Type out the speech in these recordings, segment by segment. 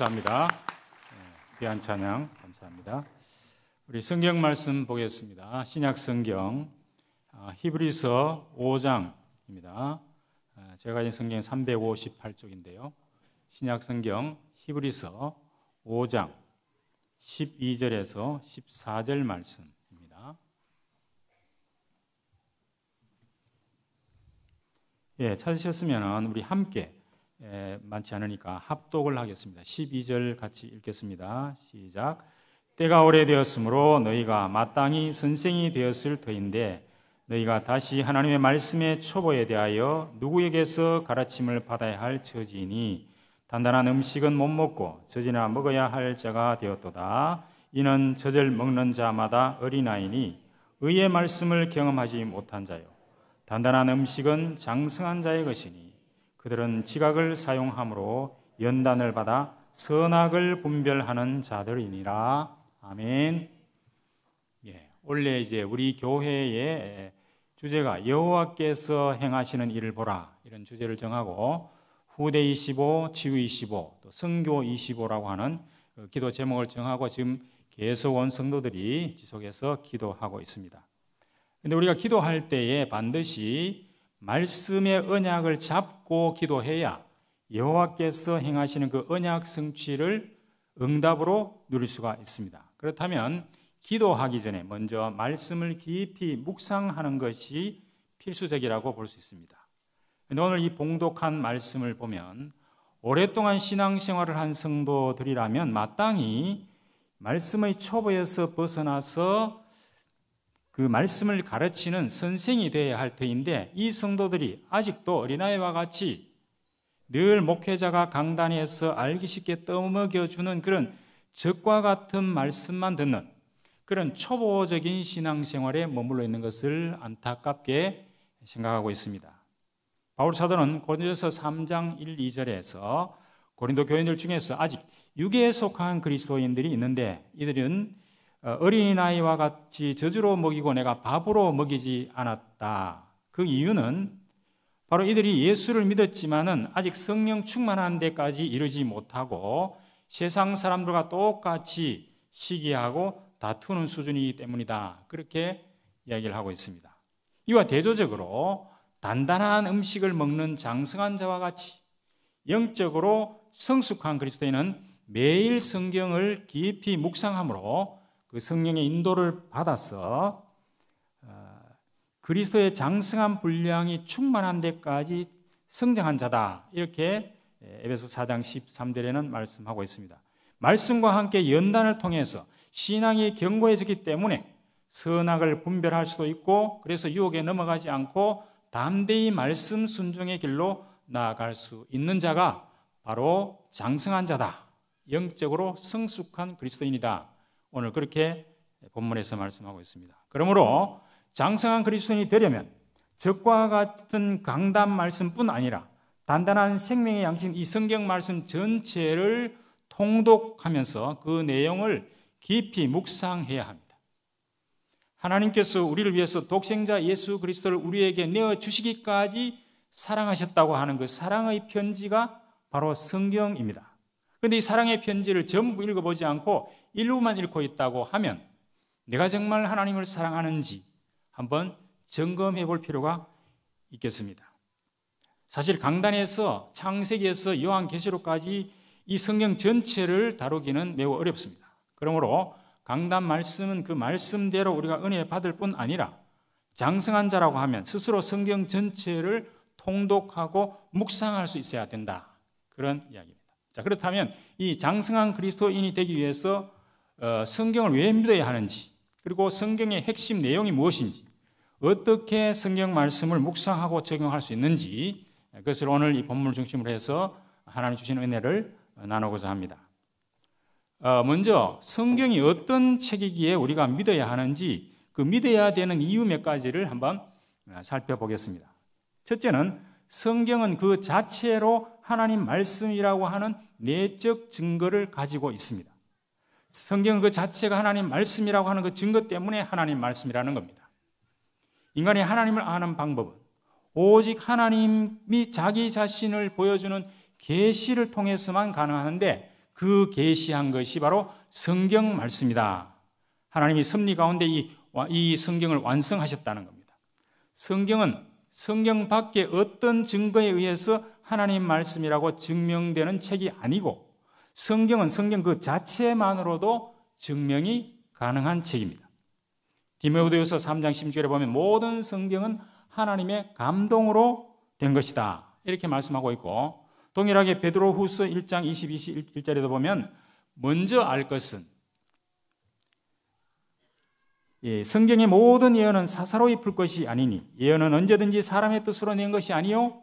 감사합니다. 네, 귀한 찬양 감사합니다. 우리 성경 말씀 보겠습니다. 신약 성경 아, 히브리서 5장입니다. 아, 제가 가진 성경 358쪽인데요. 신약 성경 히브리서 5장 12절에서 14절 말씀 예, 찾으셨으면 우리 함께 예, 많지 않으니까 합독을 하겠습니다. 12절 같이 읽겠습니다. 시작. 때가 오래되었으므로 너희가 마땅히 선생이 되었을 터인데 너희가 다시 하나님의 말씀의 초보에 대하여 누구에게서 가르침을 받아야 할 처지이니 단단한 음식은 못 먹고 젖이나 먹어야 할 자가 되었도다. 이는 젖을 먹는 자마다 어린아이니 의의 말씀을 경험하지 못한 자요. 단단한 음식은 장성한 자의 것이니 그들은 지각을 사용함으로 연단을 받아 선악을 분별하는 자들이니라. 아멘. 예, 원래 이제 우리 교회의 주제가 여호와께서 행하시는 일을 보라 이런 주제를 정하고 후대 25, 치유 25, 또 성교 25라고 하는 그 기도 제목을 정하고 지금 계속 온 성도들이 지속해서 기도하고 있습니다. 근데 우리가 기도할 때에 반드시 말씀의 언약을 잡고 기도해야 여호와께서 행하시는 그 언약 성취를 응답으로 누릴 수가 있습니다. 그렇다면 기도하기 전에 먼저 말씀을 깊이 묵상하는 것이 필수적이라고 볼 수 있습니다. 오늘 이 봉독한 말씀을 보면 오랫동안 신앙생활을 한 성도들이라면 마땅히 말씀의 초보에서 벗어나서 그 말씀을 가르치는 선생이 되어야 할 터인데 이 성도들이 아직도 어린아이와 같이 늘 목회자가 강단에서 알기 쉽게 떠먹여주는 그런 적과 같은 말씀만 듣는 그런 초보적인 신앙생활에 머물러 있는 것을 안타깝게 생각하고 있습니다. 바울 사도는 고린도서 3장 1, 2절에서 고린도 교인들 중에서 아직 유괴에 속한 그리스도인들이 있는데 이들은 어, 어린아이와 같이 저주로 먹이고 내가 밥으로 먹이지 않았다. 그 이유는 바로 이들이 예수를 믿었지만은 아직 성령 충만한 데까지 이르지 못하고 세상 사람들과 똑같이 시기하고 다투는 수준이기 때문이다. 그렇게 이야기를 하고 있습니다. 이와 대조적으로 단단한 음식을 먹는 장성한 자와 같이 영적으로 성숙한 그리스도인은 매일 성경을 깊이 묵상함으로 그 성령의 인도를 받아서 어, 그리스도의 장승한 분량이 충만한 데까지 성장한 자다. 이렇게 에베소 4장 13절에는 말씀하고 있습니다. 말씀과 함께 연단을 통해서 신앙이 견고해지기 때문에 선악을 분별할 수도 있고 그래서 유혹에 넘어가지 않고 담대히 말씀 순종의 길로 나아갈 수 있는 자가 바로 장성한 자다. 영적으로 성숙한 그리스도인이다. 오늘 그렇게 본문에서 말씀하고 있습니다. 그러므로 장성한 그리스도인이 되려면 적과 같은 강단 말씀뿐 아니라 단단한 생명의 양심 이 성경 말씀 전체를 통독하면서 그 내용을 깊이 묵상해야 합니다. 하나님께서 우리를 위해서 독생자 예수 그리스도를 우리에게 내어 주시기까지 사랑하셨다고 하는 그 사랑의 편지가 바로 성경입니다. 그런데 이 사랑의 편지를 전부 읽어보지 않고 일부만 잃고 있다고 하면 내가 정말 하나님을 사랑하는지 한번 점검해 볼 필요가 있겠습니다. 사실 강단에서 창세기에서 요한계시록까지 이 성경 전체를 다루기는 매우 어렵습니다. 그러므로 강단 말씀은 그 말씀대로 우리가 은혜 받을 뿐 아니라 장성한 자라고 하면 스스로 성경 전체를 통독하고 묵상할 수 있어야 된다. 그런 이야기입니다. 자, 그렇다면 이 장성한 그리스도인이 되기 위해서 어, 성경을 왜 믿어야 하는지 그리고 성경의 핵심 내용이 무엇인지 어떻게 성경 말씀을 묵상하고 적용할 수 있는지 그것을 오늘 이 본문을 중심으로 해서 하나님 주신 은혜를 나누고자 합니다. 어, 먼저 성경이 어떤 책이기에 우리가 믿어야 하는지 그 믿어야 되는 이유 몇 가지를 한번 어, 살펴보겠습니다. 첫째는 성경은 그 자체로 하나님 말씀이라고 하는 내적 증거를 가지고 있습니다. 성경 그 자체가 하나님 말씀이라고 하는 그 증거 때문에 하나님 말씀이라는 겁니다. 인간이 하나님을 아는 방법은 오직 하나님이 자기 자신을 보여주는 계시를 통해서만 가능한데 그 계시한 것이 바로 성경 말씀이다. 하나님이 섭리 가운데 이, 이 성경을 완성하셨다는 겁니다. 성경은 성경 밖에 어떤 증거에 의해서 하나님 말씀이라고 증명되는 책이 아니고 성경은 성경 그 자체만으로도 증명이 가능한 책입니다. 디모데후서 3장 10절에 보면 모든 성경은 하나님의 감동으로 된 것이다. 이렇게 말씀하고 있고 동일하게 베드로후서 1장 22절에도 보면 먼저 알 것은 예, 성경의 모든 예언은 사사로 입을 것이 아니니 예언은 언제든지 사람의 뜻으로 낸 것이 아니요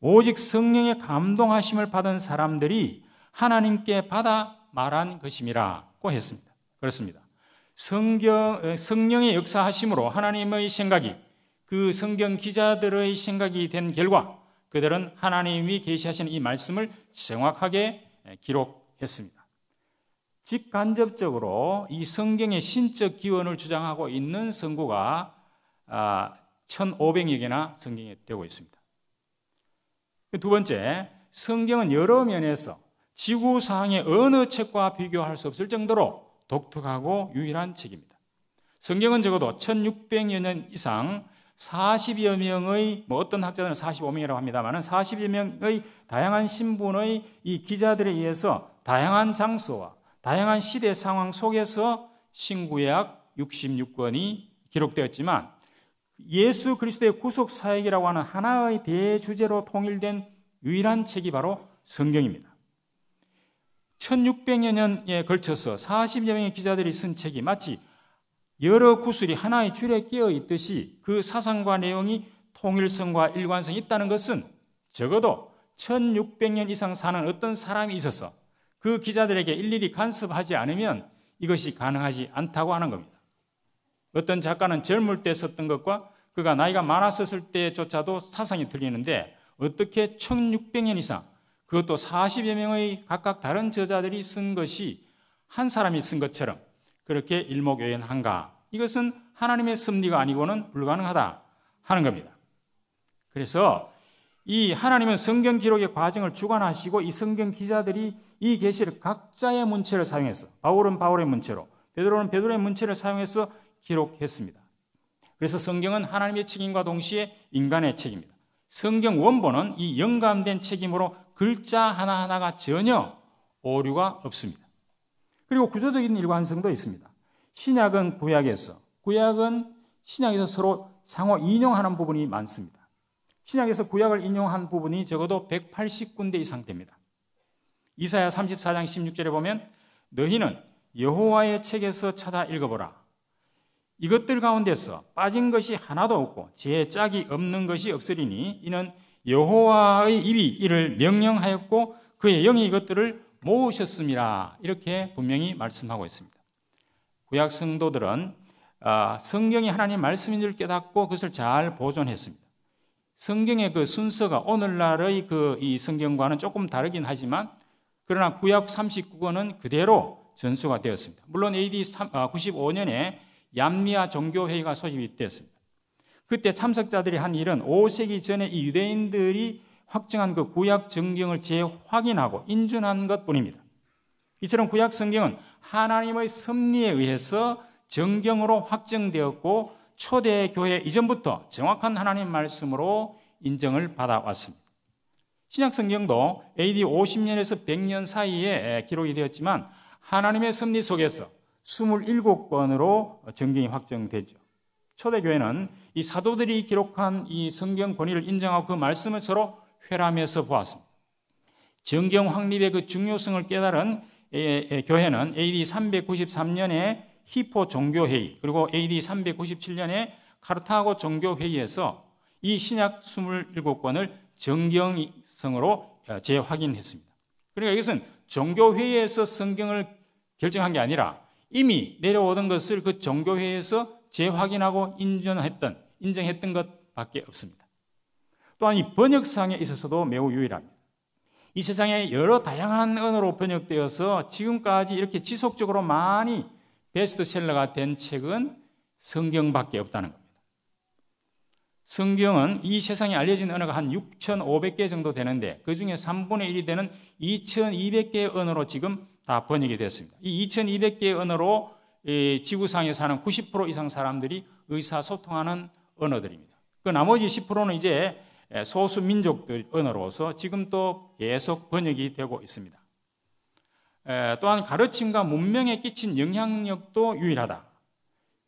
오직 성령의 감동하심을 받은 사람들이 하나님께 받아 말한 것임이라고 했습니다. 그렇습니다. 성경, 어, 성령의 역사하심으로 하나님의 생각이 그 성경 기자들의 생각이 된 결과 그들은 하나님이 계시하신 이 말씀을 정확하게 기록했습니다. 직간접적으로 이 성경의 신적 기원을 주장하고 있는 선구가 1,500여 아, 개나 성경에 되고 있습니다. 그 두 번째, 성경은 여러 면에서 지구상의 어느 책과 비교할 수 없을 정도로 독특하고 유일한 책입니다. 성경은 적어도 1600여 년 이상 40여 명의 뭐 어떤 학자들은 45명이라고 합니다만 40여 명의 다양한 신분의 이 기자들에 의해서 다양한 장소와 다양한 시대 상황 속에서 신구약 66권이 기록되었지만 예수 그리스도의 구속 사역이라고 하는 하나의 대주제로 통일된 유일한 책이 바로 성경입니다. 1600여 년에 걸쳐서 40여 명의 기자들이 쓴 책이 마치 여러 구슬이 하나의 줄에 끼어 있듯이 그 사상과 내용이 통일성과 일관성이 있다는 것은 적어도 1600년 이상 사는 어떤 사람이 있어서 그 기자들에게 일일이 간섭하지 않으면 이것이 가능하지 않다고 하는 겁니다. 어떤 작가는 젊을 때 썼던 것과 그가 나이가 많았을 었 때조차도 사상이 틀리는데 어떻게 1600년 이상 그것도 40여 명의 각각 다른 저자들이 쓴 것이 한 사람이 쓴 것처럼 그렇게 일목요연한가? 이것은 하나님의 섭리가 아니고는 불가능하다 하는 겁니다. 그래서 이 하나님은 성경 기록의 과정을 주관하시고 이 성경 기자들이 이 계시를 각자의 문체를 사용해서 바울은 바울의 문체로 베드로는 베드로의 문체를 사용해서 기록했습니다. 그래서 성경은 하나님의 책임과 동시에 인간의 책임입니다. 성경 원본은 이 영감된 책임으로 글자 하나하나가 전혀 오류가 없습니다. 그리고 구조적인 일관성도 있습니다. 신약은 구약에서, 구약은 신약에서 서로 상호 인용하는 부분이 많습니다. 신약에서 구약을 인용한 부분이 적어도 180군데 이상 됩니다. 이사야 34장 16절에 보면 너희는 여호와의 책에서 찾아 읽어보라. 이것들 가운데서 빠진 것이 하나도 없고 제 짝이 없는 것이 없으리니 이는 여호와의 입이 이를 명령하였고 그의 영이 이것들을 모으셨습니다. 이렇게 분명히 말씀하고 있습니다. 구약 성도들은 아, 성경이 하나님 말씀인 줄 깨닫고 그것을 잘 보존했습니다. 성경의 그 순서가 오늘날의 그 이 성경과는 조금 다르긴 하지만 그러나 구약 39권은 그대로 전수가 되었습니다. 물론 AD 95년에 아, 얌리아 종교회의가 소집이 되었습니다. 그때 참석자들이 한 일은 5세기 전에 이 유대인들이 확정한그 구약 증경을 재확인하고 인준한 것 뿐입니다. 이처럼 구약 성경은 하나님의 섭리에 의해서 정경으로 확증되었고 초대 교회 이전부터 정확한 하나님 말씀으로 인정을 받아왔습니다. 신약 성경도 AD 50년에서 100년 사이에 기록이 되었지만 하나님의 섭리 속에서 27건으로 정경이 확정되죠. 초대 교회는 이 사도들이 기록한 이 성경 권위를 인정하고 그 말씀을 서로 회람해서 보았습니다. 정경 확립의 그 중요성을 깨달은 교회는 AD 393년에 히포 종교회의 그리고 AD 397년에 카르타고 종교회의에서 이 신약 27권을 정경성으로 어, 재확인했습니다. 그러니까 이것은 종교회의에서 성경을 결정한 게 아니라 이미 내려오던 것을 그 종교회에서 재확인하고 인정했던, 인정했던 것밖에 없습니다. 또한 이 번역상에 있어서도 매우 유일합니다. 이 세상에 여러 다양한 언어로 번역되어서 지금까지 이렇게 지속적으로 많이 베스트셀러가 된 책은 성경밖에 없다는 겁니다. 성경은 이 세상에 알려진 언어가 한 6,500개 정도 되는데 그 중에 3분의 1이 되는 2,200개의 언어로 지금 다 번역이 되었습니다. 이 2,200개의 언어로 지구상에 사는 90% 이상 사람들이 의사소통하는 언어들입니다. 그 나머지 10%는 이제 소수 민족들 언어로서 지금 또 계속 번역이 되고 있습니다. 또한 가르침과 문명에 끼친 영향력도 유일하다.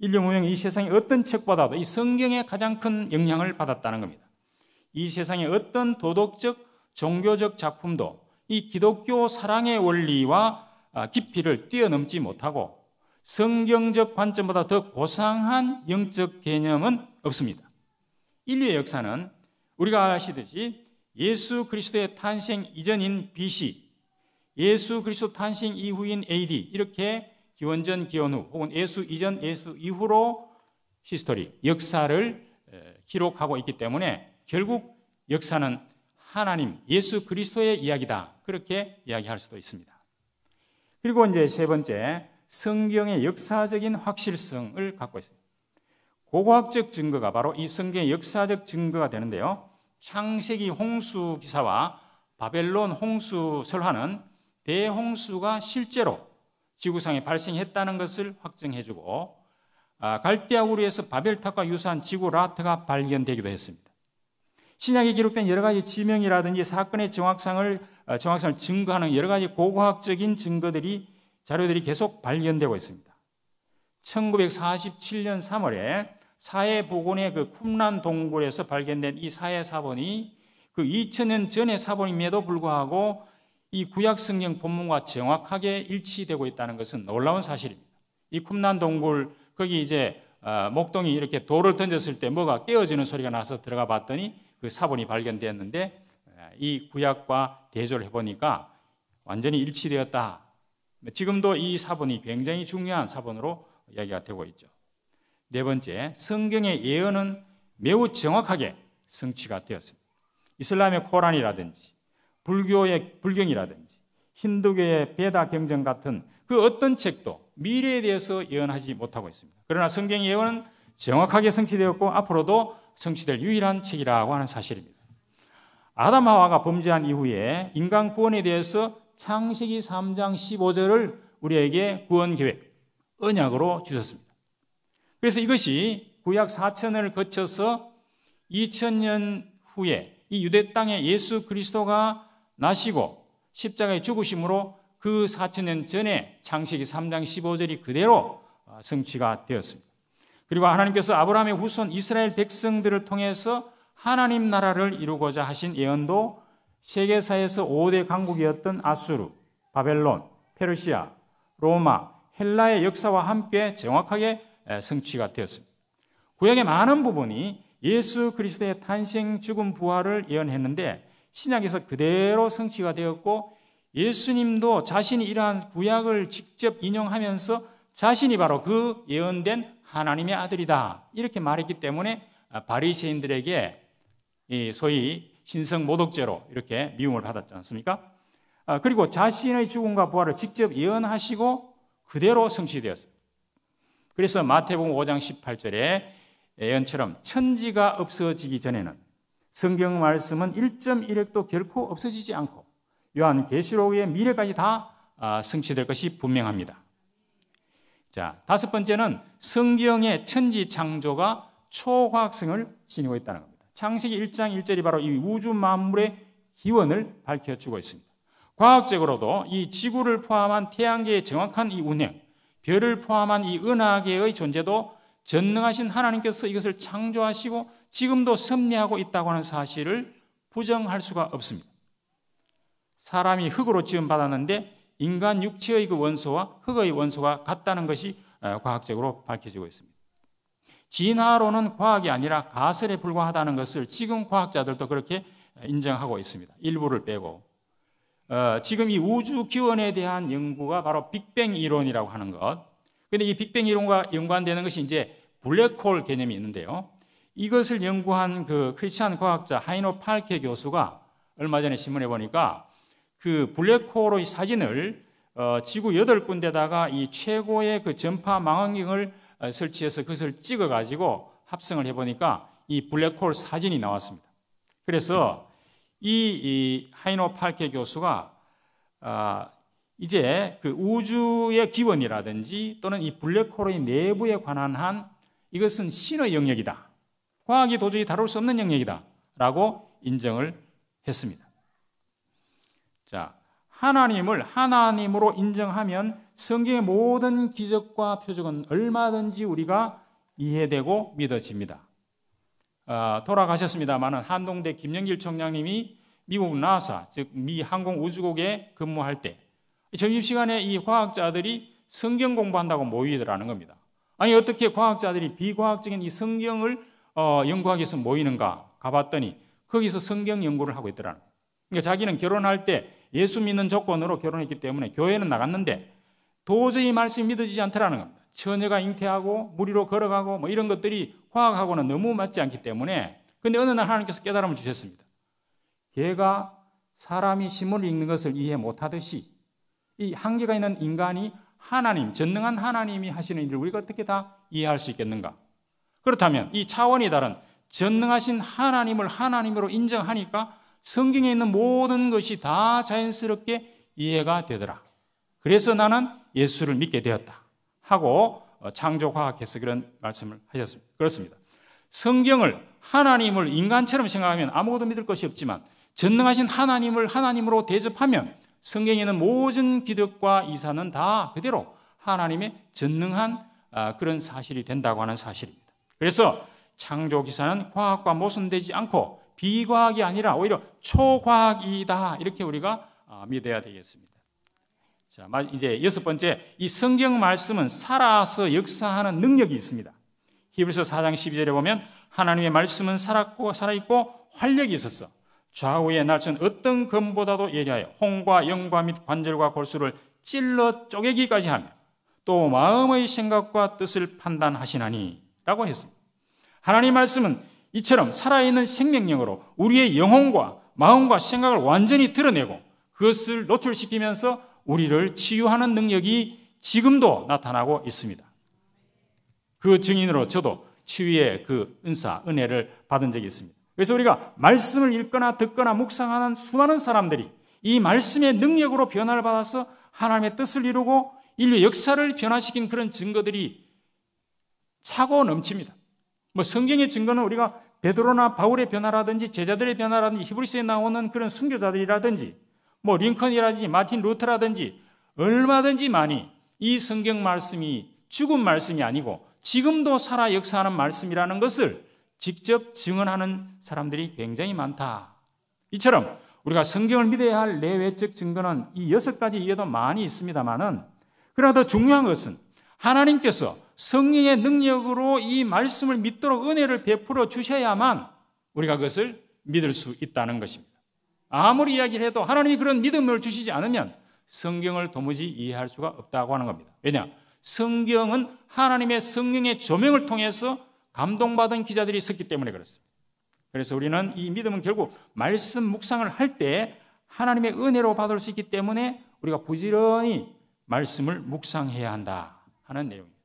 인류 문명이 이 세상의 어떤 책보다도 이 성경에 가장 큰 영향을 받았다는 겁니다. 이 세상의 어떤 도덕적, 종교적 작품도 이 기독교 사랑의 원리와 아, 깊이를 뛰어넘지 못하고 성경적 관점보다 더 고상한 영적 개념은 없습니다. 인류의 역사는 우리가 아시듯이 예수 그리스도의 탄생 이전인 BC, 예수 그리스도 탄생 이후인 AD 이렇게 기원전 기원 후 혹은 예수 이전 예수 이후로 히스토리 역사를 기록하고 있기 때문에 결국 역사는 하나님 예수 그리스도의 이야기다 그렇게 이야기할 수도 있습니다. 그리고 이제 세 번째 성경의 역사적인 확실성을 갖고 있습니다. 고고학적 증거가 바로 이 성경의 역사적 증거가 되는데요. 창세기 홍수 기사와 바벨론 홍수 설화는 대홍수가 실제로 지구상에 발생했다는 것을 확증해주고 아, 갈대아우리에서 바벨탑과 유사한 지구 라트가 발견되기도 했습니다. 신약에 기록된 여러 가지 지명이라든지 사건의 정확성을 어, 정확성을 증거하는 여러 가지 고고학적인 증거들이 자료들이 계속 발견되고 있습니다. 1947년 3월에 사해보건의 그 쿰란 동굴에서 발견된 이 사해 사본이 그 2000년 전의 사본임에도 불구하고 이 구약 성경 본문과 정확하게 일치되고 있다는 것은 놀라운 사실입니다. 이 쿰란 동굴 거기 이제 어, 목동이 이렇게 돌을 던졌을 때 뭐가 깨어지는 소리가 나서 들어가 봤더니 그 사본이 발견되었는데 어, 이 구약과 대조를 해보니까 완전히 일치되었다 지금도 이 사본이 굉장히 중요한 사본으로 이야기가 되고 있죠. 네 번째, 성경의 예언은 매우 정확하게 성취가 되었습니다. 이슬람의 코란이라든지 불교의 불경이라든지 힌두교의 베다 경전 같은 그 어떤 책도 미래에 대해서 예언하지 못하고 있습니다. 그러나 성경 예언은 정확하게 성취되었고 앞으로도 성취될 유일한 책이라고 하는 사실입니다. 아담 하와가 범죄한 이후에 인간 구원에 대해서 창세기 3장 15절을 우리에게 구원 계획, 언약으로 주셨습니다. 그래서 이것이 구약 4천을 거쳐서 2천년 후에 이 유대 땅에 예수 그리스도가 나시고 십자가에 죽으심으로 그 4천년 전에 창세기 3장 15절이 그대로 성취가 되었습니다. 그리고 하나님께서 아브라함의 후손 이스라엘 백성들을 통해서 하나님 나라를 이루고자 하신 예언도 세계사에서 5대 강국이었던 아수르, 바벨론, 페르시아, 로마, 헬라의 역사와 함께 정확하게 성취가 되었습니다. 구약의 많은 부분이 예수 그리스도의 탄생, 죽음, 부활을 예언했는데 신약에서 그대로 성취가 되었고 예수님도 자신이 이러한 구약을 직접 인용하면서 자신이 바로 그 예언된 하나님의 아들이다 이렇게 말했기 때문에 아, 바리새인들에게 소위 신성 모독죄로 이렇게 미움을 받았지 않습니까? 아, 그리고 자신의 죽음과 부활을 직접 예언하시고 그대로 성취되었습니다. 그래서 마태복음 5장 18절에 예언처럼 천지가 없어지기 전에는 성경 말씀은 1.1핵도 결코 없어지지 않고 요한 계시록의 미래까지 다 아, 성취될 것이 분명합니다. 자, 다섯 번째는 성경의 천지 창조가 초과학성을 지니고 있다는 겁니다. 창세기 1장 1절이 바로 이 우주 만물의 기원을 밝혀주고 있습니다. 과학적으로도 이 지구를 포함한 태양계의 정확한 이 운행, 별을 포함한 이 은하계의 존재도 전능하신 하나님께서 이것을 창조하시고 지금도 섭리하고 있다고 하는 사실을 부정할 수가 없습니다. 사람이 흙으로 지음 받았는데 인간 육체의 그 원소와 흙의 원소가 같다는 것이 어, 과학적으로 밝혀지고 있습니다. 진화론은 과학이 아니라 가설에 불과하다는 것을 지금 과학자들도 그렇게 인정하고 있습니다. 일부를 빼고. 어, 지금 이 우주 기원에 대한 연구가 바로 빅뱅 이론이라고 하는 것. 근데 이 빅뱅 이론과 연관되는 것이 이제 블랙홀 개념이 있는데요. 이것을 연구한 그 크리스찬 과학자 하이노 팔케 교수가 얼마 전에 신문에 보니까 그 블랙홀의 사진을 어, 지구 여 군데다가 이 최고의 그 전파 망원경을 어, 설치해서 그것을 찍어가지고 합성을 해보니까 이 블랙홀 사진이 나왔습니다. 그래서 이, 이 하이노 팔케 교수가 아, 이제 그 우주의 기원이라든지 또는 이 블랙홀의 내부에 관한 한 이것은 신의 영역이다. 과학이 도저히 다룰 수 없는 영역이다. 라고 인정을 했습니다. 자, 하나님을 하나님으로 인정하면 성경의 모든 기적과 표적은 얼마든지 우리가 이해되고 믿어집니다. 어, 아, 돌아가셨습니다만 한동대 김영길 총장님이 미국 나사 즉 미 항공우주국에 근무할 때 점심시간에 이 과학자들이 성경 공부한다고 모이더라는 겁니다. 아니 어떻게 과학자들이 비과학적인 이 성경을 어, 연구하기 위해서 모이는가 가봤더니 거기서 성경 연구를 하고 있더라는 그러니까 자기는 결혼할 때 예수 믿는 조건으로 결혼했기 때문에 교회는 나갔는데 도저히 말씀이 믿어지지 않더라는 겁니다. 처녀가 잉태하고 무리로 걸어가고 뭐 이런 것들이 화학하고는 너무 맞지 않기 때문에 근데 어느 날 하나님께서 깨달음을 주셨습니다. 걔가 사람이 신문을 읽는 것을 이해 못하듯이 이 한계가 있는 인간이 하나님, 전능한 하나님이 하시는 일을 우리가 어떻게 다 이해할 수 있겠는가? 그렇다면 이 차원이 다른 전능하신 하나님을 하나님으로 인정하니까 성경에 있는 모든 것이 다 자연스럽게 이해가 되더라. 그래서 나는 예수를 믿게 되었다. 하고 어, 창조과학 에서그런 말씀을 하셨습니다. 그렇습니다. 성경을 하나님을 인간처럼 생각하면 아무것도 믿을 것이 없지만 전능하신 하나님을 하나님으로 대접하면 성경에 있는 모든 기득과 이사는 다 그대로 하나님의 전능한 아, 그런 사실이 된다고 하는 사실입니다. 그래서 창조 기사는 과학과 모순되지 않고 비과학이 아니라 오히려 초과학이다 이렇게 우리가 아, 믿어야 되겠습니다. 자, 이제 여섯 번째, 이 성경 말씀은 살아서 역사하는 능력이 있습니다. 히브리서 4장 12절에 보면 하나님의 말씀은 살았고 살아있고 활력이 있었어. 좌우의 날선 어떤 검보다도 예리하여 홍과 영과 및 관절과 골수를 찔러 쪼개기까지 하며 또 마음의 생각과 뜻을 판단하시나니라고 했습니다. 하나님 말씀은 이처럼 살아있는 생명력으로 우리의 영혼과 마음과 생각을 완전히 드러내고 그것을 노출시키면서 우리를 치유하는 능력이 지금도 나타나고 있습니다. 그 증인으로 저도 치유의 그 은사, 은혜를 받은 적이 있습니다. 그래서 우리가 말씀을 읽거나 듣거나 묵상하는 수많은 사람들이 이 말씀의 능력으로 변화를 받아서 하나님의 뜻을 이루고 인류 역사를 변화시킨 그런 증거들이 차고 넘칩니다. 뭐 성경의 증거는 우리가 베드로나 바울의 변화라든지 제자들의 변화라든지 히브리스에 나오는 그런 순교자들이라든지 뭐 링컨이라든지 마틴 루트라든지 얼마든지 많이 이 성경 말씀이 죽은 말씀이 아니고 지금도 살아 역사하는 말씀이라는 것을 직접 증언하는 사람들이 굉장히 많다. 이처럼 우리가 성경을 믿어야 할 내외적 증거는 이 여섯 가지 이외에도 많이 있습니다만은 그러나 더 중요한 것은 하나님께서 성령의 능력으로 이 말씀을 믿도록 은혜를 베풀어 주셔야만 우리가 그것을 믿을 수 있다는 것입니다. 아무리 이야기를 해도 하나님이 그런 믿음을 주시지 않으면 성경을 도무지 이해할 수가 없다고 하는 겁니다. 왜냐? 성경은 하나님의 성령의 조명을 통해서 감동받은 기자들이 썼기 때문에 그렇습니다. 그래서 우리는 이 믿음은 결국 말씀 묵상을 할 때 하나님의 은혜로 받을 수 있기 때문에 우리가 부지런히 말씀을 묵상해야 한다 하는 내용입니다.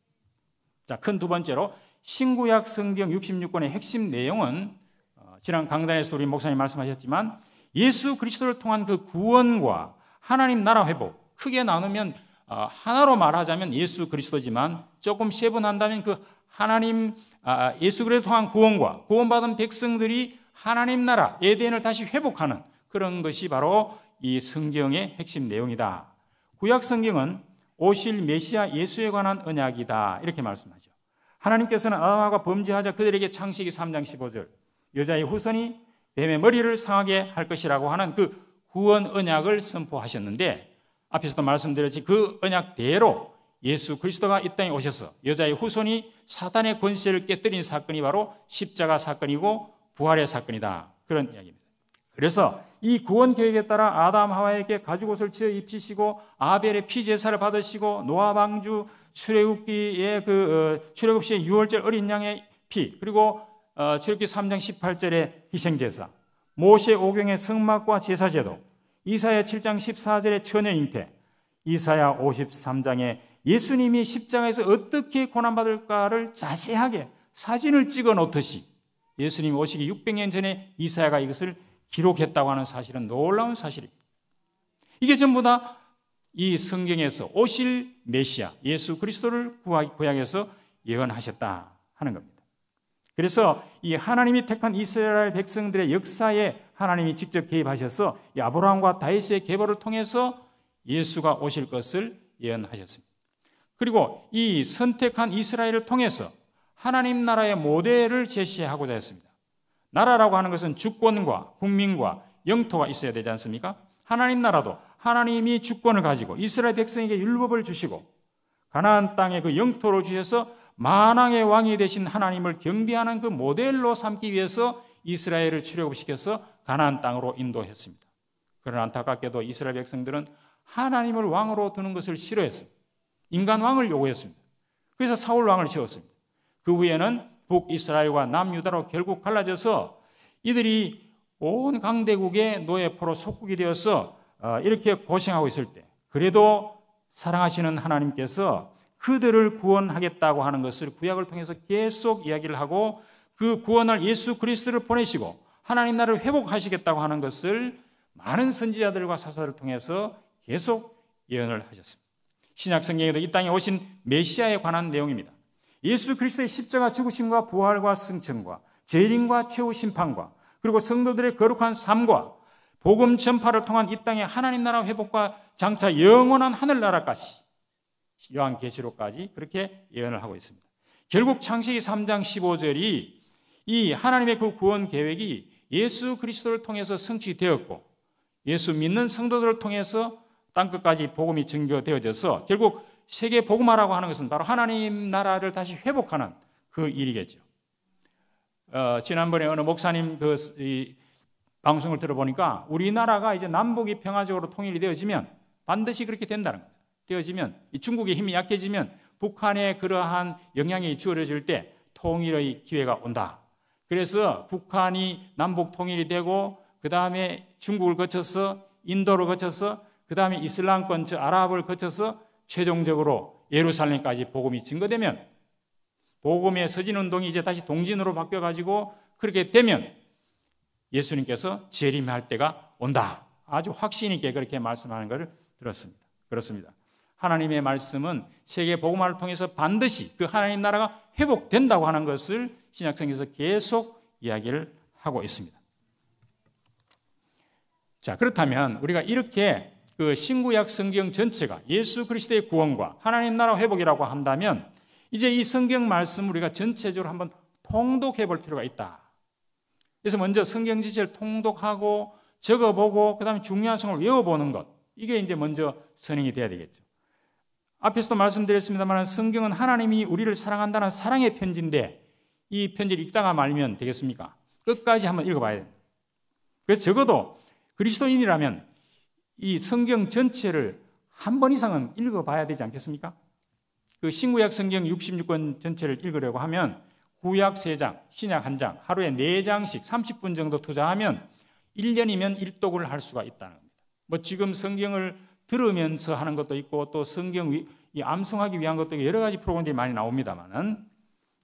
자, 큰 두 번째로 신구약 성경 66권의 핵심 내용은 어, 지난 강단에서 우리 목사님 말씀하셨지만 예수 그리스도를 통한 그 구원과 하나님 나라 회복 크게 나누면 어, 하나로 말하자면 예수 그리스도지만 조금 세분한다면 그 하나님 아, 아, 예수 그리스도 통한 구원과 구원받은 백성들이 하나님 나라 에덴을 다시 회복하는 그런 것이 바로 이 성경의 핵심 내용이다. 구약 성경은 오실 메시아 예수에 관한 언약이다. 이렇게 말씀하죠. 하나님께서는 아담과 범죄하자 그들에게 창세기 3장 15절 여자의 후손이 뱀의 머리를 상하게 할 것이라고 하는 그 구원 언약을 선포하셨는데 앞에서도 말씀드렸지 그 언약대로 예수 그리스도가 이 땅에 오셔서 여자의 후손이 사단의 권세를 깨뜨린 사건이 바로 십자가 사건이고 부활의 사건이다. 그런 이야기입니다. 그래서 이 구원 계획에 따라 아담 하와에게 가죽옷을 지어 입히시고 아벨의 피 제사를 받으시고 노아 방주 출애굽기의 그 어, 출애굽시의 유월절 어린 양의 피 그리고 어, 출기 3장 18절의 희생제사, 모세 5경의 승막과 제사제도, 이사야 7장 14절의 처녀 잉태, 이사야 5 3장의 예수님이 십장에서 어떻게 고난받을까를 자세하게 사진을 찍어 놓듯이 예수님 오시기 600년 전에 이사야가 이것을 기록했다고 하는 사실은 놀라운 사실입니다. 이게 전부 다 이 성경에서 오실 메시아 예수 그리스도를 구하 고향에서 예언하셨다 하는 겁니다. 그래서 이 하나님이 택한 이스라엘 백성들의 역사에 하나님이 직접 개입하셔서 이 아브라함과 다윗의 계보를 통해서 예수가 오실 것을 예언하셨습니다. 그리고 이 선택한 이스라엘을 통해서 하나님 나라의 모델을 제시하고자 했습니다. 나라라고 하는 것은 주권과 국민과 영토가 있어야 되지 않습니까? 하나님 나라도 하나님이 주권을 가지고 이스라엘 백성에게 율법을 주시고 가나안 땅에그 영토를 주셔서 만왕의 왕이 되신 하나님을 경비하는그 모델로 삼기 위해서 이스라엘을 출애굽시켜서 가나안 땅으로 인도했습니다. 그러나 안타깝게도 이스라엘 백성들은 하나님을 왕으로 두는 것을 싫어했습니다. 인간 왕을 요구했습니다. 그래서 사울 왕을 세웠습니다. 그 후에는 북 이스라엘과 남 유다로 결국 갈라져서 이들이 온 강대국의 노예포로 속국이 되어서 어, 이렇게 고생하고 있을 때 그래도 사랑하시는 하나님께서 그들을 구원하겠다고 하는 것을 구약을 통해서 계속 이야기를 하고 그 구원을 예수 그리스도를 보내시고 하나님 나를 라 회복하시겠다고 하는 것을 많은 선지자들과 사사를 통해서 계속 예언을 하셨습니다. 신약 성경에도 이 땅에 오신 메시아에 관한 내용입니다. 예수 그리스도의 십자가 죽으심과 부활과 승천과 재림과 최후 심판과 그리고 성도들의 거룩한 삶과 복음 전파를 통한 이 땅의 하나님 나라 회복과 장차 영원한 하늘나라까지 요한계시록까지 그렇게 예언을 하고 있습니다. 결국 창세기 3장 15절이 이 하나님의 그 구원 계획이 예수 그리스도를 통해서 성취되었고 예수 믿는 성도들을 통해서 땅 끝까지 복음이 증거되어져서 결국 세계 복음화라고 하는 것은 바로 하나님 나라를 다시 회복하는 그 일이겠죠. 어, 지난번에 어느 목사님 그 이, 방송을 들어보니까 우리나라가 이제 남북이 평화적으로 통일이 되어지면 반드시 그렇게 된다는 거예요. 되어지면 중국의 힘이 약해지면 북한의 그러한 영향이 주어질 때 통일의 기회가 온다. 그래서 북한이 남북 통일이 되고 그 다음에 중국을 거쳐서 인도를 거쳐서 그 다음에 이슬람권 저 아랍을 거쳐서 최종적으로 예루살렘까지 복음이 증거되면 복음의 서진 운동이 이제 다시 동진으로 바뀌어 가지고 그렇게 되면 예수님께서 재림할 때가 온다. 아주 확신 있게 그렇게 말씀하는 것을 들었습니다. 그렇습니다. 하나님의 말씀은 세계 복음화를 통해서 반드시 그 하나님 나라가 회복된다고 하는 것을 신약성에서 계속 이야기를 하고 있습니다. 자, 그렇다면 우리가 이렇게 그 신구약 성경 전체가 예수 그리스도의 구원과 하나님 나라 회복이라고 한다면 이제 이 성경 말씀 우리가 전체적으로 한번 통독해 볼 필요가 있다. 그래서 먼저 성경 지체를 통독하고 적어보고 그다음에 중요한 성을 외워보는 것 이게 이제 먼저 선행이 돼야 되겠죠. 앞에서도 말씀드렸습니다만 성경은 하나님이 우리를 사랑한다는 사랑의 편지인데 이 편지를 읽다가 말면 되겠습니까? 끝까지 한번 읽어봐야 돼요. 그래서 적어도 그리스도인이라면 이 성경 전체를 한 번 이상은 읽어봐야 되지 않겠습니까? 그 신구약 성경 66권 전체를 읽으려고 하면 구약 3장, 신약 1장, 하루에 4장씩 30분 정도 투자하면 1년이면 1독을 할 수가 있다는 겁니다. 뭐 지금 성경을 들으면서 하는 것도 있고 또 성경 이 암송하기 위한 것도 여러 가지 프로그램들이 많이 나옵니다만은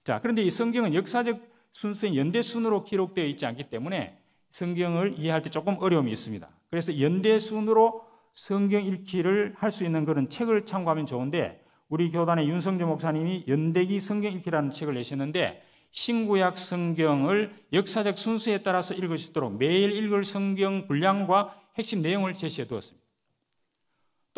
자 그런데 이 성경은 역사적 순수인 연대 순으로 기록되어 있지 않기 때문에 성경을 이해할 때 조금 어려움이 있습니다. 그래서 연대 순으로 성경 읽기를 할 수 있는 그런 책을 참고하면 좋은데 우리 교단의 윤성주 목사님이 연대기 성경 읽기라는 책을 내셨는데 신구약 성경을 역사적 순서에 따라서 읽을 수 있도록 매일 읽을 성경 분량과 핵심 내용을 제시해 두었습니다.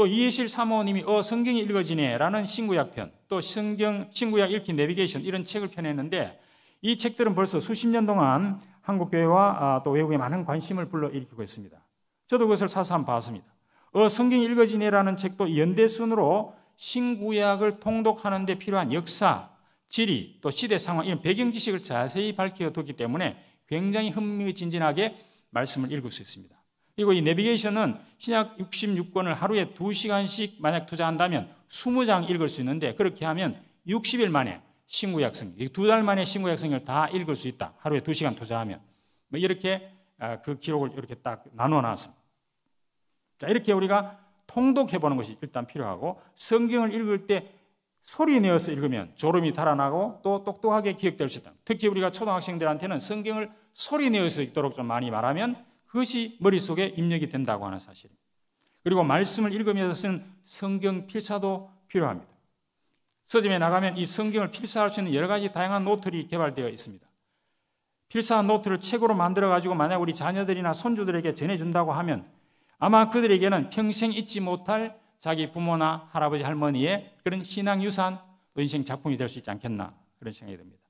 또 이해실 사모님이 어 성경이 읽어지네라는 신구약 편, 또 성경 신구약 읽기 내비게이션 이런 책을 펴냈는데 이 책들은 벌써 수십 년 동안 한국 교회와 아, 또 외국에 많은 관심을 불러일으키고 있습니다. 저도 그것을 사서 한번 봤습니다. 어 성경이 읽어지네라는 책도 연대 순으로 신구약을 통독하는 데 필요한 역사, 지리, 또 시대 상황 이런 배경 지식을 자세히 밝혀뒀기 때문에 굉장히 흥미진진하게 말씀을 읽을 수 있습니다. 그리고 이 내비게이션은 신약 66권을 하루에 2시간씩 만약 투자한다면 20장 읽을 수 있는데 그렇게 하면 60일 만에 신구약 성두 달 만에 신구약 성경을 다 읽을 수 있다. 하루에 2시간 투자하면. 뭐 이렇게 아, 그 기록을 이렇게 딱 나눠 놨습니다. 이렇게 우리가 통독해 보는 것이 일단 필요하고 성경을 읽을 때 소리 내어서 읽으면 졸음이 달아나고 또 똑똑하게 기억될 수 있다. 특히 우리가 초등학생들한테는 성경을 소리 내어서 읽도록 좀 많이 말하면 그것이 머릿속에 입력이 된다고 하는 사실입니다. 그리고 말씀을 읽으면서 쓰는 성경 필사도 필요합니다. 서점에 나가면 이 성경을 필사할 수 있는 여러 가지 다양한 노트들 개발되어 있습니다. 필사 노트를 책으로 만들어 가지고 만약 우리 자녀들이나 손주들에게 전해준다고 하면 아마 그들에게는 평생 잊지 못할 자기 부모나 할아버지 할머니의 그런 신앙 유산 인생 작품이 될 수 있지 않겠나 그런 생각이 듭니다.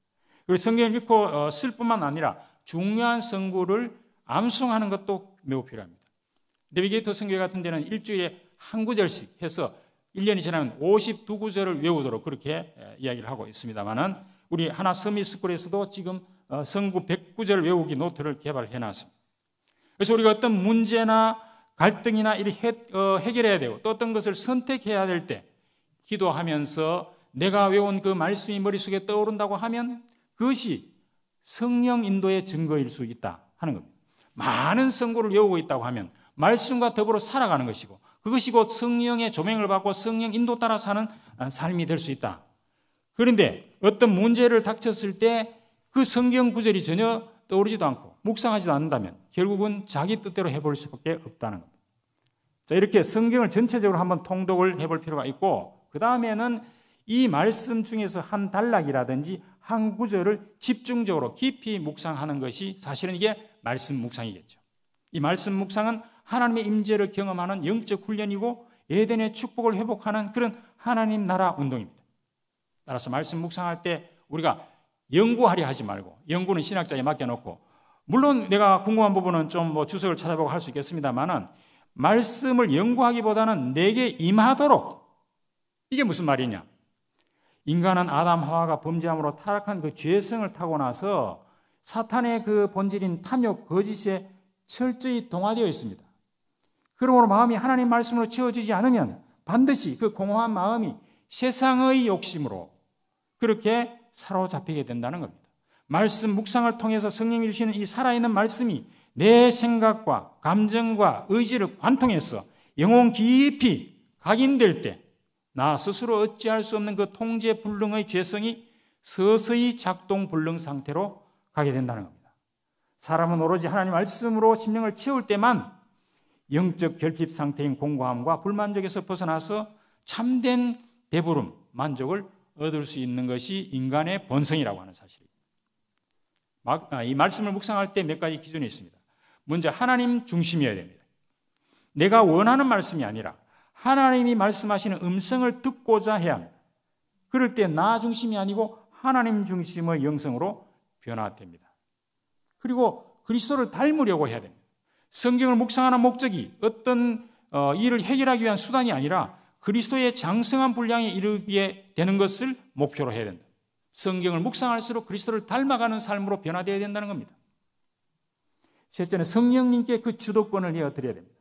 그리고 성경을 읽고 어, 쓸 뿐만 아니라 중요한 성구를 암송하는 것도 매우 필요합니다. 네비게이터 성교 같은 데는 일주일에 한 구절씩 해서 1년이 지나면 52구절을 외우도록 그렇게 이야기를 하고 있습니다만은 우리 하나 서미스쿨에서도 지금 어, 성구 109절 외우기 노트를 개발해 놨습니다. 그래서 우리가 어떤 문제나 갈등이나 일을 어, 해결해야 되고 또 어떤 것을 선택해야 될 때 기도하면서 내가 외운 그 말씀이 머릿속에 떠오른다고 하면 그것이 성령 인도의 증거일 수 있다 하는 겁니다. 많은 성고를 외우고 있다고 하면 말씀과 더불어 살아가는 것이고 그것이 곧 성령의 조명을 받고 성령 인도 따라 사는 아, 삶이 될 수 있다. 그런데 어떤 문제를 닥쳤을 때 그 성경 구절이 전혀 떠오르지도 않고 묵상하지도 않는다면 결국은 자기 뜻대로 해볼 수밖에 없다는 겁니다. 자, 이렇게 성경을 전체적으로 한번 통독을 해볼 필요가 있고 그 다음에는 이 말씀 중에서 한 단락이라든지 한 구절을 집중적으로 깊이 묵상하는 것이 사실은 이게 말씀 묵상이겠죠. 이 말씀 묵상은 하나님의 임재를 경험하는 영적 훈련이고 에덴의 축복을 회복하는 그런 하나님 나라 운동입니다. 따라서 말씀 묵상할 때 우리가 연구하려 하지 말고 연구는 신학자에 맡겨놓고 물론 내가 궁금한 부분은 좀 뭐 주석을 찾아보고 할 수 있겠습니다만은 말씀을 연구하기보다는 내게 임하도록 이게 무슨 말이냐? 인간은 아담 하와가 범죄함으로 타락한 그 죄성을 타고 나서 사탄의 그 본질인 탐욕, 거짓에 철저히 동화되어 있습니다. 그러므로 마음이 하나님 말씀으로 채워지지 않으면 반드시 그 공허한 마음이 세상의 욕심으로 그렇게 사로잡히게 된다는 겁니다. 말씀 묵상을 통해서 성령이 주시는 이 살아있는 말씀이 내 생각과 감정과 의지를 관통해서 영혼 깊이 각인될 때 나 스스로 어찌할 수 없는 그 통제 불능의 죄성이 서서히 작동 불능 상태로 하게 된다는 겁니다. 사람은 오로지 하나님 말씀으로 심령을 채울 때만 영적 결핍 상태인 공고함과 불만족에서 벗어나서 참된 배부름, 만족을 얻을 수 있는 것이 인간의 본성이라고 하는 사실입니다. 아, 이 말씀을 묵상할 때 몇 가지 기준이 있습니다. 먼저 하나님 중심이어야 됩니다. 내가 원하는 말씀이 아니라 하나님이 말씀하시는 음성을 듣고자 해야 합니다. 그럴 때 나 중심이 아니고 하나님 중심의 영성으로 변화됩니다. 그리고 그리스도를 닮으려고 해야 됩니다. 성경을 묵상하는 목적이 어떤 어, 일을 해결하기 위한 수단이 아니라 그리스도의 장성한 분량에 이르게 되는 것을 목표로 해야 된다. 성경을 묵상할수록 그리스도를 닮아가는 삶으로 변화되어야 된다는 겁니다. 셋째는 성령님께 그 주도권을 내어드려야 됩니다.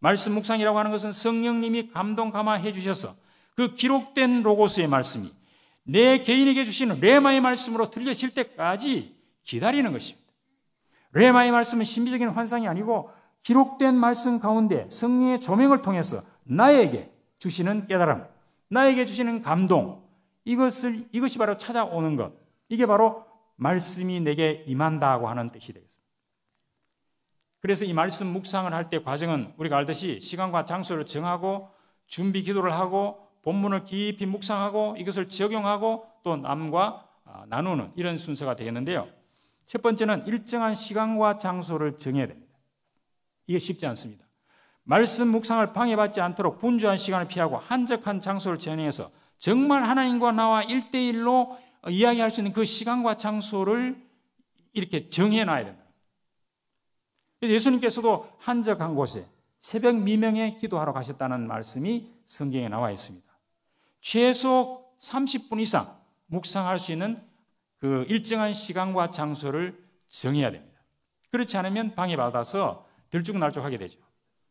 말씀 묵상이라고 하는 것은 성령님이 감동 감화해 주셔서 그 기록된 로고스의 말씀이 내 개인에게 주시는 레마의 말씀으로 들려질 때까지 기다리는 것입니다. 레마의 말씀은 신비적인 환상이 아니고 기록된 말씀 가운데 성리의 조명을 통해서 나에게 주시는 깨달음, 나에게 주시는 감동, 이것을, 이것이 바로 찾아오는 것. 이게 바로 말씀이 내게 임한다고 하는 뜻이 되겠습니다. 그래서 이 말씀 묵상을 할 때 과정은 우리가 알듯이 시간과 장소를 정하고 준비 기도를 하고 본문을 깊이 묵상하고 이것을 적용하고 또 남과 아, 나누는 이런 순서가 되겠는데요. 첫 번째는 일정한 시간과 장소를 정해야 됩니다. 이게 쉽지 않습니다. 말씀 묵상을 방해받지 않도록 분주한 시간을 피하고 한적한 장소를 전해서 정말 하나님과 나와 일대일로 이야기할 수 있는 그 시간과 장소를 이렇게 정해놔야 된다. 예수님께서도 한적한 곳에 새벽 미명에 기도하러 가셨다는 말씀이 성경에 나와 있습니다. 최소 30분 이상 묵상할 수 있는 그 일정한 시간과 장소를 정해야 됩니다. 그렇지 않으면 방해받아서 들쭉날쭉하게 되죠.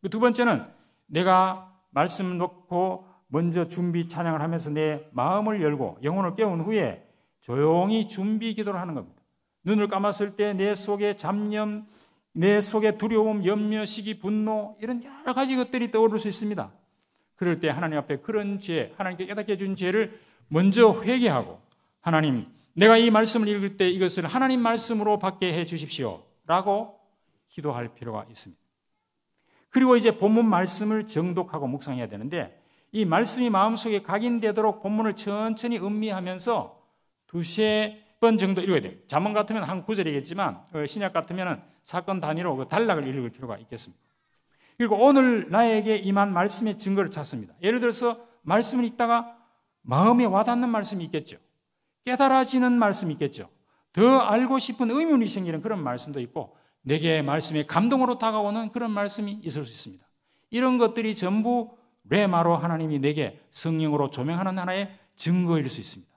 그 두 번째는 내가 말씀 놓고 먼저 준비 찬양을 하면서 내 마음을 열고 영혼을 깨운 후에 조용히 준비 기도를 하는 겁니다. 눈을 감았을 때 내 속에 잡념, 내 속에 두려움, 염려, 시기, 분노 이런 여러 가지 것들이 떠오를 수 있습니다. 그럴 때 하나님 앞에 그런 죄, 하나님께 깨닫게 해준 죄를 먼저 회개하고 하나님, 내가 이 말씀을 읽을 때 이것을 하나님 말씀으로 받게 해 주십시오. 라고 기도할 필요가 있습니다. 그리고 이제 본문 말씀을 정독하고 묵상해야 되는데 이 말씀이 마음속에 각인되도록 본문을 천천히 음미하면서 두세 번 정도 읽어야 돼요. 자문 같으면 한 구절이겠지만 어, 신약 같으면 사건 단위로 그 단락을 읽을 필요가 있겠습니다. 그리고 오늘 나에게 임한 말씀의 증거를 찾습니다. 예를 들어서 말씀을 읽다가 마음에 와닿는 말씀이 있겠죠. 깨달아지는 말씀이 있겠죠. 더 알고 싶은 의문이 생기는 그런 말씀도 있고 내게 말씀의 감동으로 다가오는 그런 말씀이 있을 수 있습니다. 이런 것들이 전부 레마로 하나님이 내게 성령으로 조명하는 하나의 증거일 수 있습니다.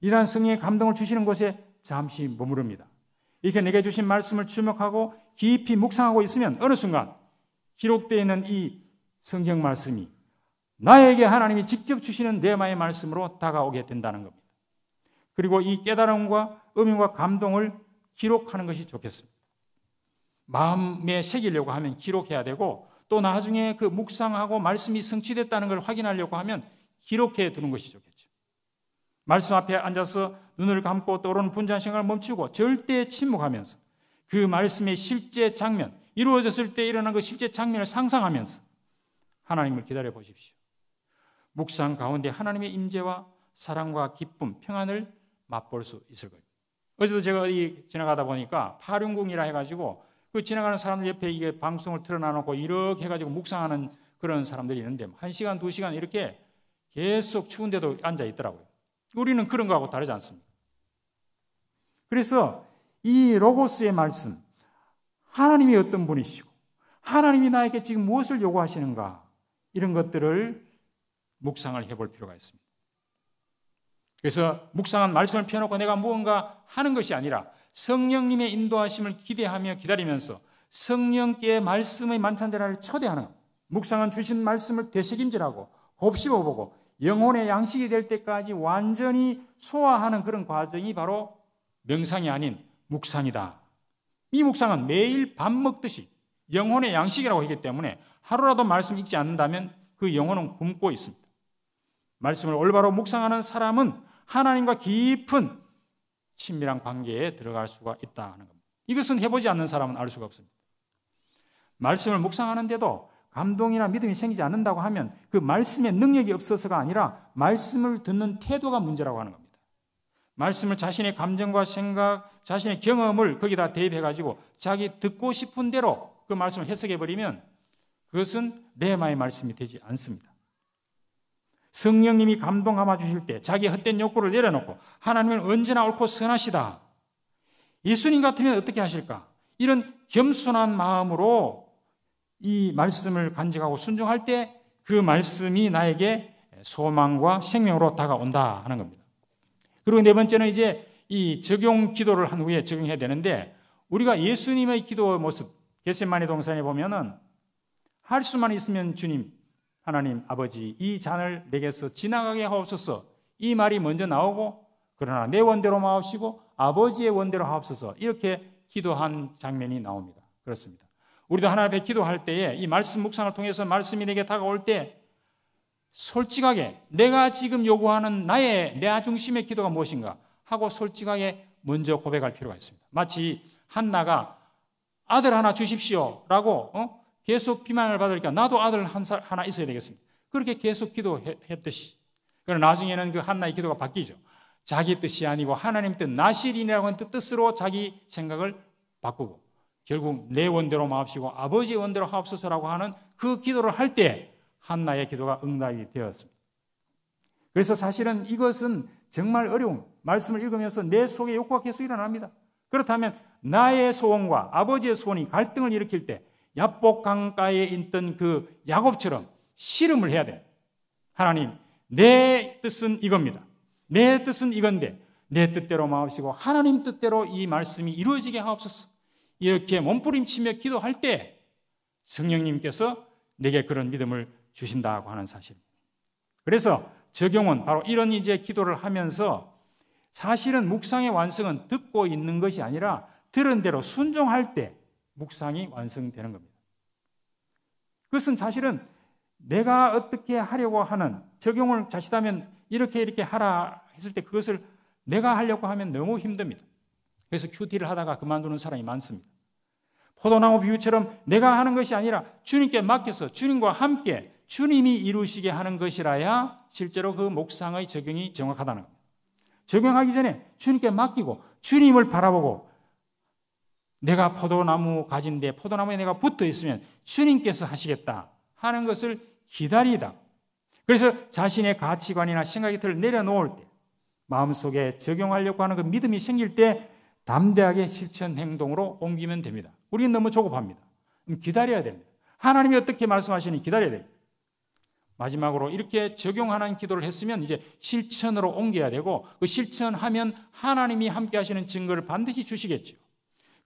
이러한 성령의 감동을 주시는 곳에 잠시 머무릅니다. 이렇게 내게 주신 말씀을 주목하고 깊이 묵상하고 있으면 어느 순간 기록되어 있는 이 성경 말씀이 나에게 하나님이 직접 주시는 내마의 말씀으로 다가오게 된다는 겁니다. 그리고 이 깨달음과 의미와 감동을 기록하는 것이 좋겠습니다. 마음에 새기려고 하면 기록해야 되고 또 나중에 그 묵상하고 말씀이 성취됐다는 걸 확인하려고 하면 기록해 두는 것이 좋겠죠. 말씀 앞에 앉아서 눈을 감고 떠오르는 분잔 생각을 멈추고 절대 침묵하면서 그 말씀의 실제 장면, 이루어졌을 때 일어난 그 실제 장면을 상상하면서 하나님을 기다려 보십시오. 묵상 가운데 하나님의 임재와 사랑과 기쁨, 평안을 맛볼 수 있을 겁니다. 어제도 제가 어디 지나가다 보니까 파륜궁이라 해가지고 그 지나가는 사람들 옆에 이게 방송을 틀어놔놓고 이렇게 해가지고 묵상하는 그런 사람들이 있는데 한 시간, 두 시간 이렇게 계속 추운데도 앉아 있더라고요. 우리는 그런 거하고 다르지 않습니다. 그래서 이 로고스의 말씀, 하나님이 어떤 분이시고 하나님이 나에게 지금 무엇을 요구하시는가 이런 것들을 묵상을 해볼 필요가 있습니다. 그래서 묵상한 말씀을 펴놓고 내가 무언가 하는 것이 아니라 성령님의 인도하심을 기대하며 기다리면서 성령께 말씀의 만찬제라를 초대하는 묵상한 주신 말씀을 되새김질하고 곱씹어보고 영혼의 양식이 될 때까지 완전히 소화하는 그런 과정이 바로 명상이 아닌 묵상이다 이 묵상은 매일 밥 먹듯이 영혼의 양식이라고 하기 때문에 하루라도 말씀 읽지 않는다면 그 영혼은 굶고 있습니다. 말씀을 올바로 묵상하는 사람은 하나님과 깊은 친밀한 관계에 들어갈 수가 있다 는 겁니다. 이것은 해보지 않는 사람은 알 수가 없습니다. 말씀을 묵상하는데도 감동이나 믿음이 생기지 않는다고 하면 그 말씀의 능력이 없어서가 아니라 말씀을 듣는 태도가 문제라고 하는 겁니다. 말씀을 자신의 감정과 생각, 자신의 경험을 거기다 대입해가지고 자기 듣고 싶은 대로 그 말씀을 해석해버리면 그것은 네마의 말씀이 되지 않습니다. 성령님이 감동 감아 주실 때 자기 헛된 욕구를 내려놓고 하나님은 언제나 옳고 선하시다. 예수님 같으면 어떻게 하실까? 이런 겸손한 마음으로 이 말씀을 간직하고 순종할 때 그 말씀이 나에게 소망과 생명으로 다가온다 하는 겁니다. 그리고 네 번째는 이제 이 적용 기도를 한 후에 적용해야 되는데 우리가 예수님의 기도의 모습 겟세만의 동산에 보면은 할 수만 있으면 주님 하나님 아버지 이 잔을 내게서 지나가게 하옵소서 이 말이 먼저 나오고 그러나 내 원대로 마옵시고 아버지의 원대로 하옵소서 이렇게 기도한 장면이 나옵니다. 그렇습니다. 우리도 하나님 앞에 기도할 때에 이 말씀 묵상을 통해서 말씀이 내게 다가올 때 솔직하게 내가 지금 요구하는 나의 내 중심의 기도가 무엇인가 하고 솔직하게 먼저 고백할 필요가 있습니다. 마치 한나가 아들 하나 주십시오라고 어? 계속 비만을 받으니까 나도 아들 한 살, 하나 있어야 되겠습니다. 그렇게 계속 기도했듯이. 그러나 나중에는 그 한나의 기도가 바뀌죠. 자기 뜻이 아니고 하나님 뜻, 나실이라고 하는 뜻으로 자기 생각을 바꾸고 결국 내 원대로 마옵시고 아버지의 원대로 하옵소서라고 하는 그 기도를 할때 한나의 기도가 응답이 되었습니다. 그래서 사실은 이것은 정말 어려운 말씀을 읽으면서 내 속에 욕구가 계속 일어납니다. 그렇다면 나의 소원과 아버지의 소원이 갈등을 일으킬 때 야복 강가에 있던 그 야곱처럼 씨름을 해야 돼. 하나님, 내 뜻은 이겁니다. 내 뜻은 이건데 내 뜻대로 마옵시고 하나님 뜻대로 이 말씀이 이루어지게 하옵소서. 이렇게 몸부림치며 기도할 때 성령님께서 내게 그런 믿음을 주신다고 하는 사실입니다. 그래서 적용은 바로 이런 이제 기도를 하면서 사실은 묵상의 완성은 듣고 있는 것이 아니라 들은 대로 순종할 때 묵상이 완성되는 겁니다. 그것은 사실은 내가 어떻게 하려고 하는 적용을 자칫하면 이렇게 이렇게 하라 했을 때 그것을 내가 하려고 하면 너무 힘듭니다. 그래서 큐티를 하다가 그만두는 사람이 많습니다. 포도나무 비유처럼 내가 하는 것이 아니라 주님께 맡겨서 주님과 함께 주님이 이루시게 하는 것이라야 실제로 그 목상의 적용이 정확하다는 겁니다. 적용하기 전에 주님께 맡기고 주님을 바라보고 내가 포도나무 가진데 포도나무에 내가 붙어 있으면 주님께서 하시겠다 하는 것을 기다리다. 그래서 자신의 가치관이나 생각의 틀을 내려놓을 때 마음속에 적용하려고 하는 그 믿음이 생길 때 담대하게 실천 행동으로 옮기면 됩니다. 우리는 너무 조급합니다. 기다려야 됩니다. 하나님이 어떻게 말씀하시니 기다려야 됩니다. 마지막으로 이렇게 적용하는 기도를 했으면 이제 실천으로 옮겨야 되고 그 실천하면 하나님이 함께 하시는 증거를 반드시 주시겠죠.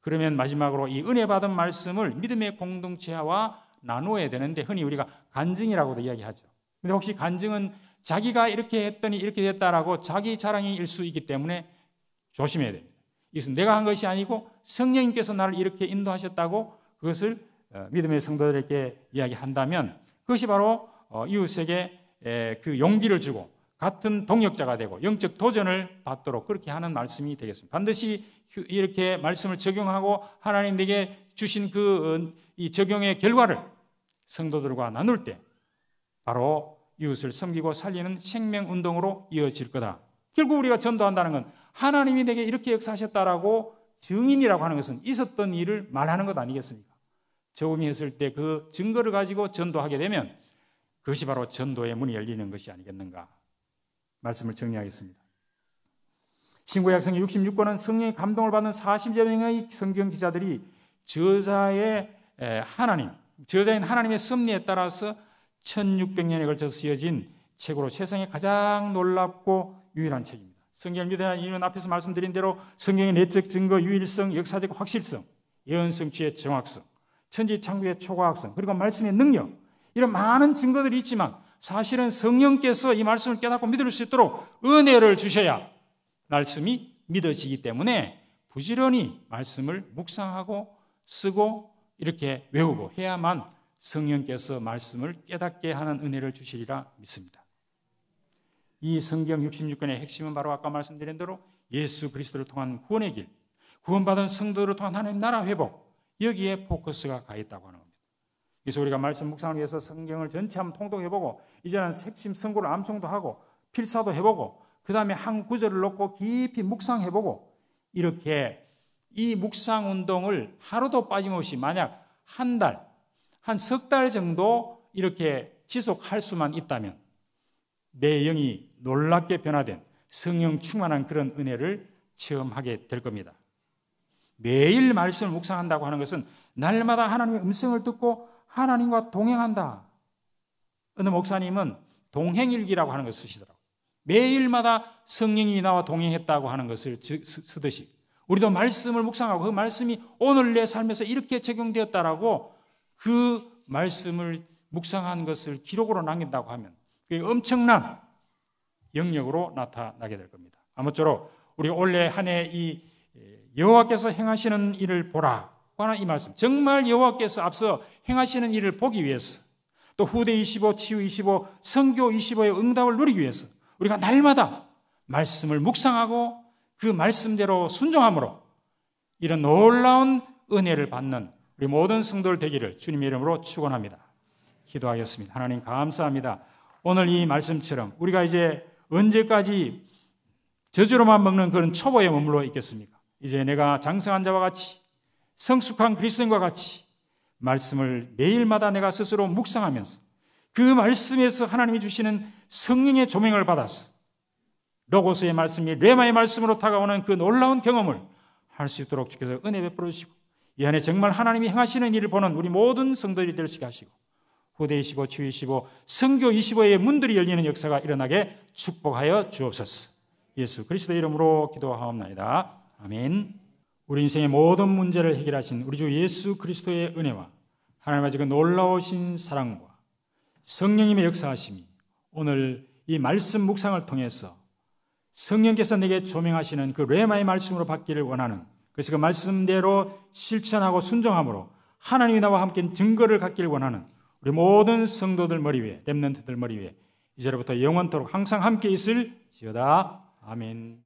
그러면 마지막으로 이 은혜 받은 말씀을 믿음의 공동체와 나누어야 되는데 흔히 우리가 간증이라고도 이야기하죠. 근데 혹시 간증은 자기가 이렇게 했더니 이렇게 됐다라고 자기 자랑일 수 있기 때문에 조심해야 됩니다. 이것은 내가 한 것이 아니고 성령님께서 나를 이렇게 인도하셨다고 그것을 어, 믿음의 성도들에게 이야기한다면 그것이 바로 어, 이웃에게 그 용기를 주고 같은 동역자가 되고 영적 도전을 받도록 그렇게 하는 말씀이 되겠습니다. 반드시 이렇게 말씀을 적용하고 하나님에게 주신 그이 어, 적용의 결과를 성도들과 나눌 때 바로 이웃을 섬기고 살리는 생명 운동으로 이어질 거다. 결국 우리가 전도한다는 건 하나님이 내게 이렇게 역사하셨다라고 증인이라고 하는 것은 있었던 일을 말하는 것 아니겠습니까? 저음이 했을 때 그 증거를 가지고 전도하게 되면 그것이 바로 전도의 문이 열리는 것이 아니겠는가. 말씀을 정리하겠습니다. 신구약 성 66권은 성령의 감동을 받은 40여 명의 성경 기자들이 저자의 하나님, 저자인 하나님의 섭리에 따라서 1600년에 걸쳐서 쓰여진 책으로 세상에 가장 놀랍고 유일한 책입니다. 성경을 믿어야 하는 이유는 앞에서 말씀드린 대로 성경의 내적 증거, 유일성, 역사적 확실성, 예언성취의 정확성, 천지 창조의 초과학성, 그리고 말씀의 능력, 이런 많은 증거들이 있지만 사실은 성령께서 이 말씀을 깨닫고 믿을 수 있도록 은혜를 주셔야 말씀이 믿어지기 때문에 부지런히 말씀을 묵상하고 쓰고 이렇게 외우고 해야만 성령께서 말씀을 깨닫게 하는 은혜를 주시리라 믿습니다. 이 성경 66권의 핵심은 바로 아까 말씀드린 대로 예수 그리스도를 통한 구원의 길, 구원받은 성도를 통한 하나님 나라 회복, 여기에 포커스가 가 있다고 하는 것입니다. 그래서 우리가 말씀 묵상을 위해서 성경을 전체 한번 통독해보고 이제는 색심 선고를 암송도 하고 필사도 해보고 그 다음에 한 구절을 놓고 깊이 묵상해보고 이렇게 이 묵상 운동을 하루도 빠짐없이 만약 한 달, 한 석 달 정도 이렇게 지속할 수만 있다면 내 영이 놀랍게 변화된 성령 충만한 그런 은혜를 체험하게 될 겁니다. 매일 말씀을 묵상한다고 하는 것은 날마다 하나님의 음성을 듣고 하나님과 동행한다. 어느 목사님은 동행일기라고 하는 것을 쓰시더라고요. 매일마다 성령이 나와 동행했다고 하는 것을 쓰듯이 우리도 말씀을 묵상하고 그 말씀이 오늘 내 삶에서 이렇게 적용되었다라고 그 말씀을 묵상한 것을 기록으로 남긴다고 하면 그게 엄청난 영역으로 나타나게 될 겁니다. 아무쪼록 우리 올해 한 해 이 여호와께서 행하시는 일을 보라. 이 말씀. 정말 여호와께서 앞서 행하시는 일을 보기 위해서 또 후대 25, 치유 25, 성교 25의 응답을 누리기 위해서 우리가 날마다 말씀을 묵상하고 그 말씀대로 순종함으로 이런 놀라운 은혜를 받는 우리 모든 성도들 되기를 주님 이름으로 축원합니다. 기도하겠습니다. 하나님 감사합니다. 오늘 이 말씀처럼 우리가 이제 언제까지 저주로만 먹는 그런 초보에 머물러 있겠습니까? 이제 내가 장성한 자와 같이 성숙한 그리스도인과 같이 말씀을 매일마다 내가 스스로 묵상하면서 그 말씀에서 하나님이 주시는 성령의 조명을 받아서 로고스의 말씀이 레마의 말씀으로 다가오는 그 놀라운 경험을 할 수 있도록 주께서 은혜 베풀어 주시고 이 안에 정말 하나님이 행하시는 일을 보는 우리 모든 성도들이 될수 있게 하시고 후대 25, 주 25, 성교 25의 문들이 열리는 역사가 일어나게 축복하여 주옵소서. 예수 그리스도 이름으로 기도하옵나이다. 아멘. 우리 인생의 모든 문제를 해결하신 우리 주 예수 그리스도의 은혜와 하나님 아버지의 놀라우신 사랑과 성령님의 역사하심이 오늘 이 말씀 묵상을 통해서 성령께서 내게 조명하시는 그 레마의 말씀으로 받기를 원하는 그래서 그 말씀대로 실천하고 순종함으로 하나님이 나와 함께 증거를 갖기를 원하는 우리 모든 성도들 머리 위에 렘넌트들 머리 위에 이제로부터 영원토록 항상 함께 있을 지어다 아멘.